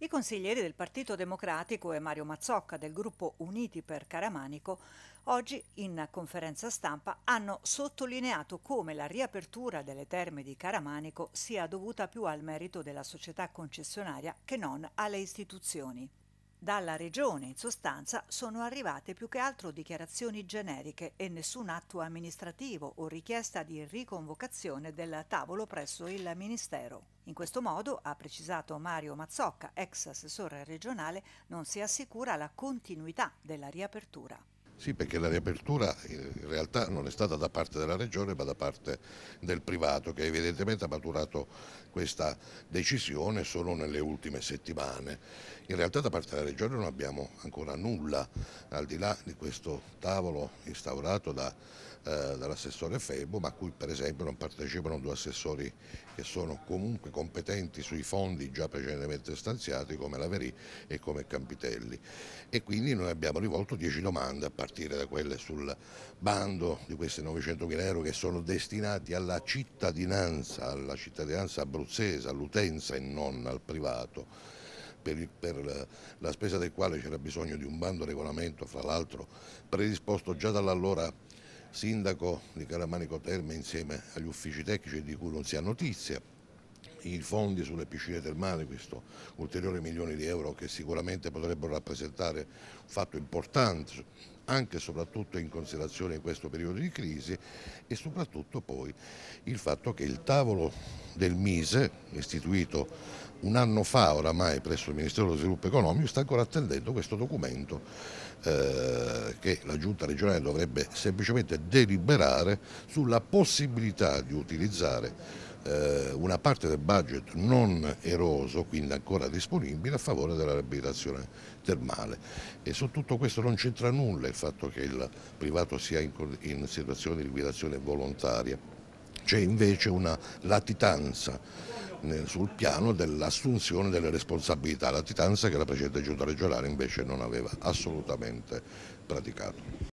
I consiglieri del Partito Democratico e Mario Mazzocca del gruppo Uniti per Caramanico oggi in conferenza stampa hanno sottolineato come la riapertura delle terme di Caramanico sia dovuta più al merito della società concessionaria che non alle istituzioni. Dalla regione, in sostanza, sono arrivate più che altro dichiarazioni generiche e nessun atto amministrativo o richiesta di riconvocazione del tavolo presso il Ministero. In questo modo, ha precisato Mario Mazzocca, ex assessore regionale, non si assicura la continuità della riapertura. Sì, perché la riapertura in realtà non è stata da parte della Regione ma da parte del privato che evidentemente ha maturato questa decisione solo nelle ultime settimane. In realtà da parte della Regione non abbiamo ancora nulla al di là di questo tavolo instaurato da, eh, dall'assessore Febo ma a cui per esempio non partecipano due assessori che sono comunque competenti sui fondi già precedentemente stanziati come Laverì e come Campitelli e quindi noi abbiamo rivolto 10 domande a parte partire da quelle sul bando di questi 900.000 euro che sono destinati alla cittadinanza, alla cittadinanza abruzzese, all'utenza e non al privato per, la spesa del quale c'era bisogno di un bando regolamento, fra l'altro predisposto già dall'allora sindaco di Caramanico Terme insieme agli uffici tecnici di cui non si ha notizia i fondi sulle piscine termali, questo ulteriore milione di euro che sicuramente potrebbero rappresentare un fatto importante anche e soprattutto in considerazione di questo periodo di crisi e soprattutto poi il fatto che il tavolo del Mise, istituito un anno fa oramai presso il Ministero dello Sviluppo Economico, sta ancora attendendo questo documento eh, che la Giunta regionale dovrebbe semplicemente deliberare sulla possibilità di utilizzare eh, una parte del budget non eroso, quindi ancora disponibile, a favore della riabilitazione termale. E su tutto questo non c'entra nulla il fatto che il privato sia in, situazione di liquidazione volontaria, c'è invece una latitanza sul piano dell'assunzione delle responsabilità, latitanza che la precedente giunta regionale invece non aveva assolutamente praticato.